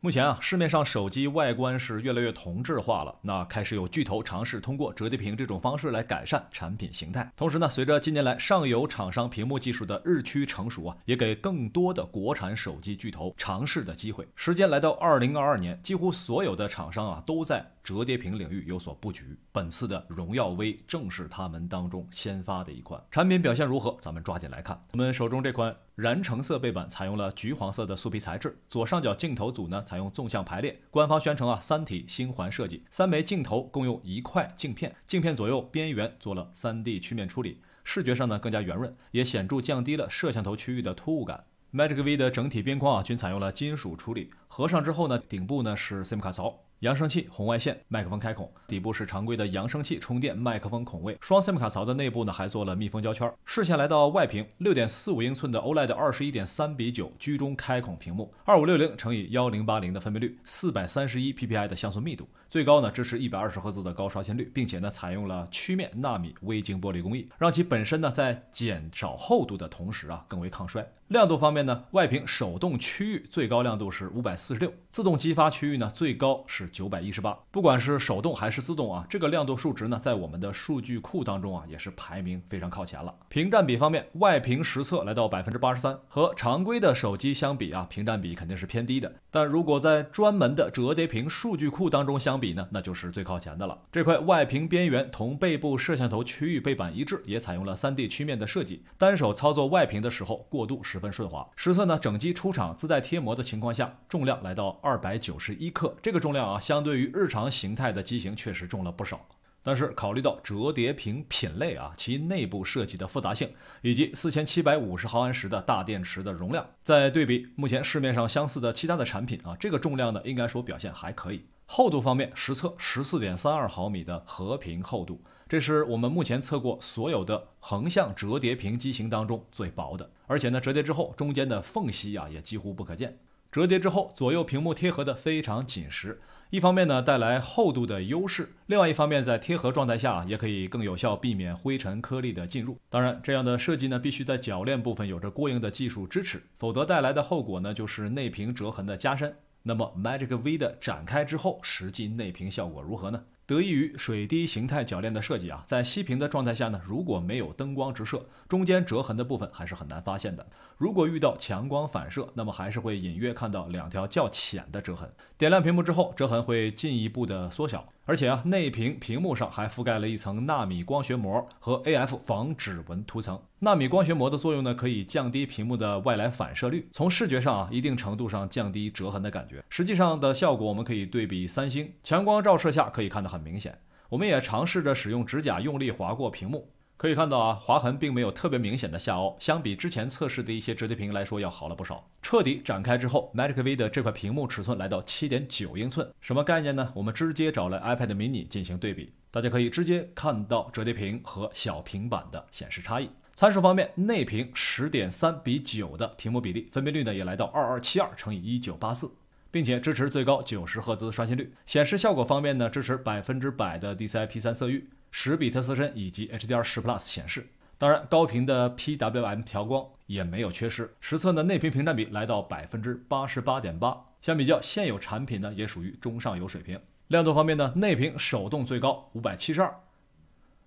目前啊，市面上手机外观是越来越同质化了，那开始有巨头尝试通过折叠屏这种方式来改善产品形态。同时呢，随着近年来上游厂商屏幕技术的日趋成熟啊，也给更多的国产手机巨头尝试的机会。时间来到二零二二年，几乎所有的厂商啊都在折叠屏领域有所布局。本次的荣耀 V 正是他们当中先发的一款产品，表现如何？咱们抓紧来看。我们手中这款。燃橙色背板采用了橘黄色的素皮材质，左上角镜头组呢采用纵向排列，官方宣称啊三体星环设计，三枚镜头共用一块镜片，镜片左右边缘做了三 D 曲面处理，视觉上呢更加圆润，也显著降低了摄像头区域的突兀感。Magic V 的整体边框啊均采用了金属处理，合上之后呢，顶部呢是 SIM 卡槽。扬声器、红外线、麦克风开孔，底部是常规的扬声器、充电、麦克风孔位。双 SIM 卡槽的内部呢，还做了密封胶圈。视线来到外屏，六点四五英寸的 OLED，二十一点三比九居中开孔屏幕，二五六零乘以幺零八零的分辨率，四百三十一 PPI 的像素密度，最高呢支持一百二十赫兹的高刷新率，并且呢采用了曲面纳米微晶玻璃工艺，让其本身呢在减少厚度的同时啊，更为抗摔。亮度方面呢，外屏手动区域最高亮度是五百四十六，自动激发区域呢最高是九百一十八。不管是手动还是自动啊，这个亮度数值呢，在我们的数据库当中啊也是排名非常靠前了。屏占比方面，外屏实测来到百分之八十三，和常规的手机相比啊，屏占比肯定是偏低的。但如果在专门的折叠屏数据库当中相比呢，那就是最靠前的了。这块外屏边缘同背部摄像头区域背板一致，也采用了三 D 曲面的设计，单手操作外屏的时候过渡是。十分顺滑。实测呢，整机出厂自带贴膜的情况下，重量来到二百九十一克。这个重量啊，相对于日常形态的机型确实重了不少。但是考虑到折叠屏品类啊，其内部设计的复杂性以及四千七百五十毫安时的大电池的容量，再对比目前市面上相似的其他的产品啊，这个重量呢，应该说表现还可以。厚度方面，实测十四点三二毫米的和平厚度。这是我们目前测过所有的横向折叠屏机型当中最薄的，而且呢，折叠之后中间的缝隙啊也几乎不可见。折叠之后左右屏幕贴合的非常紧实，一方面呢带来厚度的优势，另外一方面在贴合状态下也可以更有效避免灰尘颗粒的进入。当然，这样的设计呢必须在铰链部分有着过硬的技术支持，否则带来的后果呢就是内屏折痕的加深。那么 Magic V 的展开之后，实际内屏效果如何呢？得益于水滴形态铰链的设计啊，在熄屏的状态下呢，如果没有灯光直射，中间折痕的部分还是很难发现的。如果遇到强光反射，那么还是会隐约看到两条较浅的折痕。点亮屏幕之后，折痕会进一步的缩小。而且啊，内屏屏幕上还覆盖了一层纳米光学膜和 AF 防指纹涂层。纳米光学膜的作用呢，可以降低屏幕的外来反射率，从视觉上啊，一定程度上降低折痕的感觉。实际上的效果，我们可以对比三星。强光照射下可以看得很明显。我们也尝试着使用指甲用力划过屏幕。可以看到啊，划痕并没有特别明显的下凹，相比之前测试的一些折叠屏来说要好了不少。彻底展开之后，Magic V 的这块屏幕尺寸来到七点九英寸，什么概念呢？我们直接找来 iPad mini 进行对比，大家可以直接看到折叠屏和小平板的显示差异。参数方面，内屏十点三比九的屏幕比例，分辨率呢也来到二二七二乘以一九八四，并且支持最高九十赫兹刷新率。显示效果方面呢，支持百分之百的 DCI P3 色域。十比特色深以及 HDR 10 Plus 显示，当然高频的 PWM 调光也没有缺失。实测的内屏屏占比来到百分之八十八点八，相比较现有产品呢，也属于中上游水平。亮度方面呢，内屏手动最高五百七十二，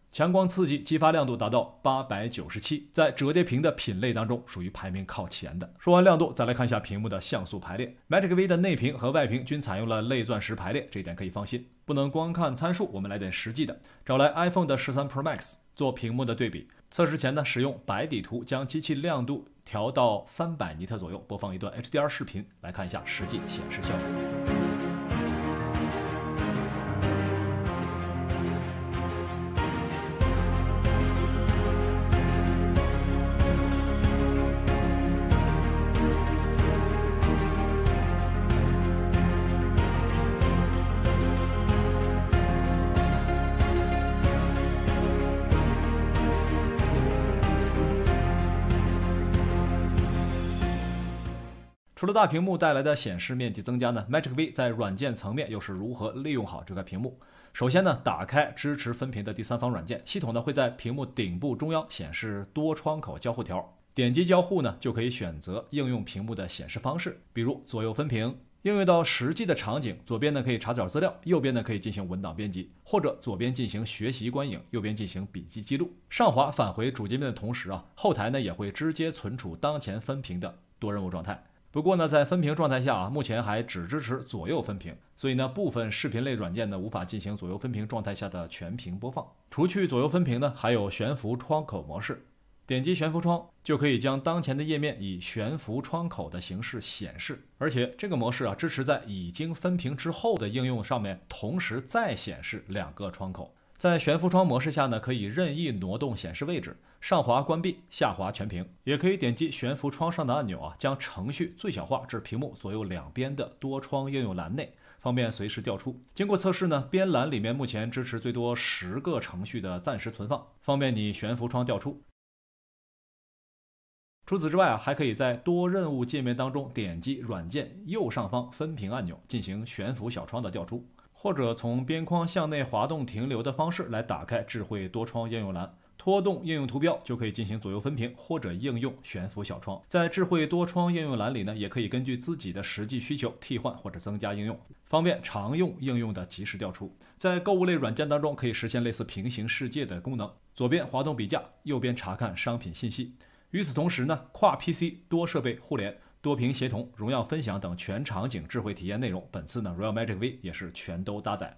强光刺激激发亮度达到八百九十七，在折叠屏的品类当中属于排名靠前的。说完亮度，再来看一下屏幕的像素排列。Magic V 的内屏和外屏均采用了类钻石排列，这一点可以放心。不能光看参数，我们来点实际的，找来 iPhone 的十三 Pro Max 做屏幕的对比测试前呢，使用白底图将机器亮度调到三百尼特左右，播放一段 HDR 视频，来看一下实际显示效果。除了大屏幕带来的显示面积增加呢，Magic V 在软件层面又是如何利用好这块屏幕？首先呢，打开支持分屏的第三方软件，系统呢会在屏幕顶部中央显示多窗口交互条，点击交互呢就可以选择应用屏幕的显示方式，比如左右分屏。应用到实际的场景，左边呢可以查找资料，右边呢可以进行文档编辑，或者左边进行学习观影，右边进行笔记记录。上滑返回主界面的同时啊，后台呢也会直接存储当前分屏的多任务状态。不过呢，在分屏状态下啊，目前还只支持左右分屏，所以呢，部分视频类软件呢无法进行左右分屏状态下的全屏播放。除去左右分屏呢，还有悬浮窗口模式，点击悬浮窗就可以将当前的页面以悬浮窗口的形式显示，而且这个模式啊支持在已经分屏之后的应用上面同时再显示两个窗口。在悬浮窗模式下呢，可以任意挪动显示位置，上滑关闭，下滑全屏，也可以点击悬浮窗上的按钮啊，将程序最小化至屏幕左右两边的多窗应用栏内，方便随时调出。经过测试呢，边栏里面目前支持最多十个程序的暂时存放，方便你悬浮窗调出。除此之外啊，还可以在多任务界面当中点击软件右上方分屏按钮进行悬浮小窗的调出。或者从边框向内滑动停留的方式来打开智慧多窗应用栏，拖动应用图标就可以进行左右分屏或者应用悬浮小窗。在智慧多窗应用栏里呢，也可以根据自己的实际需求替换或者增加应用，方便常用应用的及时调出。在购物类软件当中，可以实现类似平行世界的功能，左边滑动比价，右边查看商品信息。与此同时呢，跨 PC 多设备互联。多屏协同、荣耀分享等全场景智慧体验内容，本次呢，荣耀 Magic V 也是全都搭载。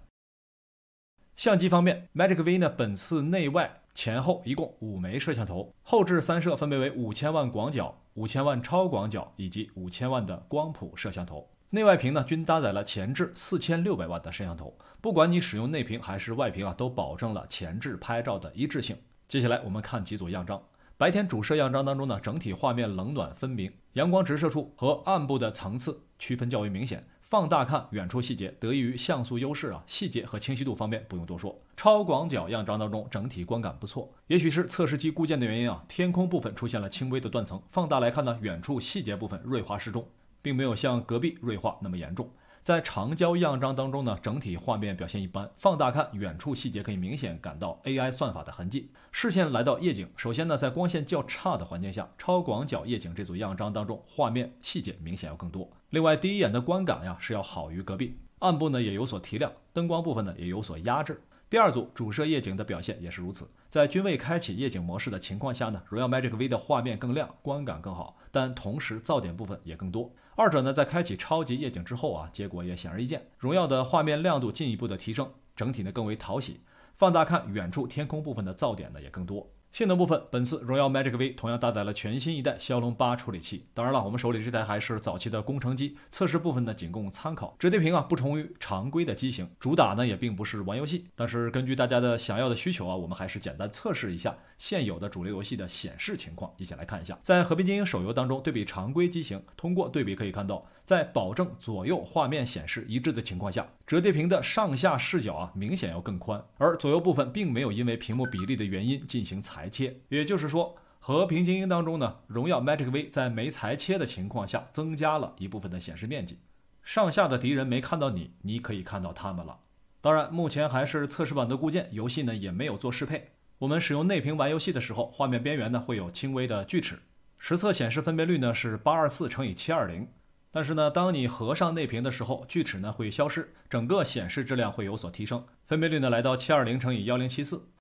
相机方面，Magic V 呢，本次内外前后一共五枚摄像头，后置三摄分别为五千万广角、五千万超广角以及五千万的光谱摄像头，内外屏呢均搭载了前置四千六百万的摄像头，不管你使用内屏还是外屏啊，都保证了前置拍照的一致性。接下来我们看几组样张。白天主摄样张当中呢，整体画面冷暖分明，阳光直射处和暗部的层次区分较为明显。放大看远处细节，得益于像素优势啊，细节和清晰度方面不用多说。超广角样张当中，整体观感不错。也许是测试机固件的原因啊，天空部分出现了轻微的断层。放大来看呢，远处细节部分锐化适中，并没有像隔壁锐化那么严重。在长焦样张当中呢，整体画面表现一般。放大看远处细节，可以明显感到 AI 算法的痕迹。视线来到夜景，首先呢，在光线较差的环境下，超广角夜景这组样张当中，画面细节明显要更多。另外，第一眼的观感呀是要好于隔壁。暗部呢也有所提亮，灯光部分呢也有所压制。第二组主摄夜景的表现也是如此。在均未开启夜景模式的情况下呢，荣耀 Magic V 的画面更亮，观感更好，但同时噪点部分也更多。二者呢，在开启超级夜景之后啊，结果也显而易见，荣耀的画面亮度进一步的提升，整体呢更为讨喜。放大看远处天空部分的噪点呢也更多。性能部分，本次荣耀 Magic V 同样搭载了全新一代骁龙八处理器。当然了，我们手里这台还是早期的工程机，测试部分呢仅供参考。折叠屏啊不同于常规的机型，主打呢也并不是玩游戏，但是根据大家的想要的需求啊，我们还是简单测试一下现有的主流游戏的显示情况，一起来看一下。在《和平精英》手游当中，对比常规机型，通过对比可以看到，在保证左右画面显示一致的情况下，折叠屏的上下视角啊明显要更宽，而左右部分并没有因为屏幕比例的原因进行裁。裁切，也就是说，《和平精英》当中呢，荣耀 Magic V 在没裁切的情况下，增加了一部分的显示面积，上下的敌人没看到你，你可以看到他们了。当然，目前还是测试版的固件，游戏呢也没有做适配。我们使用内屏玩游戏的时候，画面边缘呢会有轻微的锯齿。实测显示分辨率呢是八二四乘以七二零，但是呢，当你合上内屏的时候，锯齿呢会消失，整个显示质量会有所提升，分辨率呢来到七二零乘以幺零七四。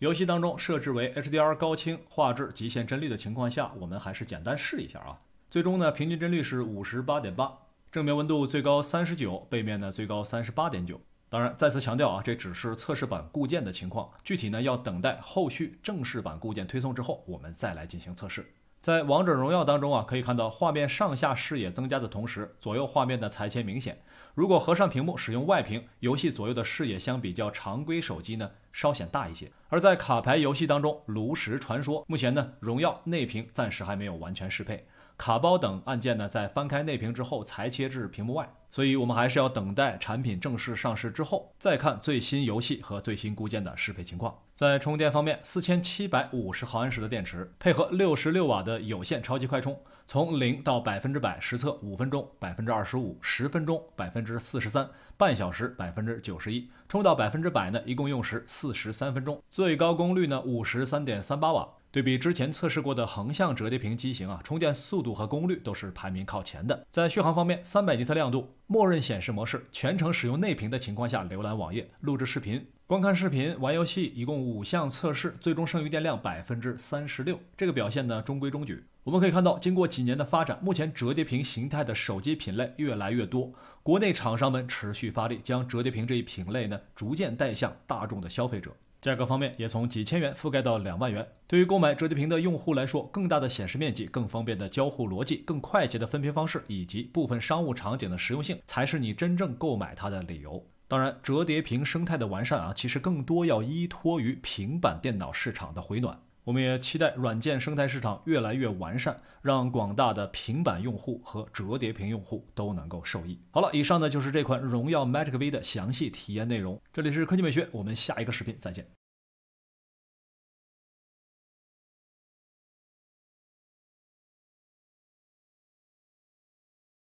游戏当中设置为 HDR 高清画质、极限帧率的情况下，我们还是简单试一下啊。最终呢，平均帧率是五十八点八，正面温度最高三十九，背面呢最高三十八点九。当然，再次强调啊，这只是测试版固件的情况，具体呢要等待后续正式版固件推送之后，我们再来进行测试。在王者荣耀当中啊，可以看到画面上下视野增加的同时，左右画面的裁切明显。如果合上屏幕使用外屏，游戏左右的视野相比较常规手机呢，稍显大一些。而在卡牌游戏当中，《炉石传说》目前呢，荣耀内屏暂时还没有完全适配。卡包等按键呢，在翻开内屏之后才切至屏幕外，所以我们还是要等待产品正式上市之后再看最新游戏和最新固件的适配情况。在充电方面，四千七百五十毫安时的电池，配合六十六瓦的有线超级快充，从零到百分之百实测五分钟百分之二十五，十分钟百分之四十三，半小时百分之九十一，充到百分之百呢，一共用时四十三分钟，最高功率呢五十三点三八瓦。对比之前测试过的横向折叠屏机型啊，充电速度和功率都是排名靠前的。在续航方面，三百尼特亮度，默认显示模式，全程使用内屏的情况下，浏览网页、录制视频、观看视频、玩游戏，一共五项测试，最终剩余电量百分之三十六，这个表现呢中规中矩。我们可以看到，经过几年的发展，目前折叠屏形态的手机品类越来越多，国内厂商们持续发力，将折叠屏这一品类呢逐渐带向大众的消费者。价格方面也从几千元覆盖到两万元。对于购买折叠屏的用户来说，更大的显示面积、更方便的交互逻辑、更快捷的分屏方式，以及部分商务场景的实用性，才是你真正购买它的理由。当然，折叠屏生态的完善啊，其实更多要依托于平板电脑市场的回暖。我们也期待软件生态市场越来越完善，让广大的平板用户和折叠屏用户都能够受益。好了，以上呢就是这款荣耀 Magic V 的详细体验内容。这里是科技美学，我们下一个视频再见。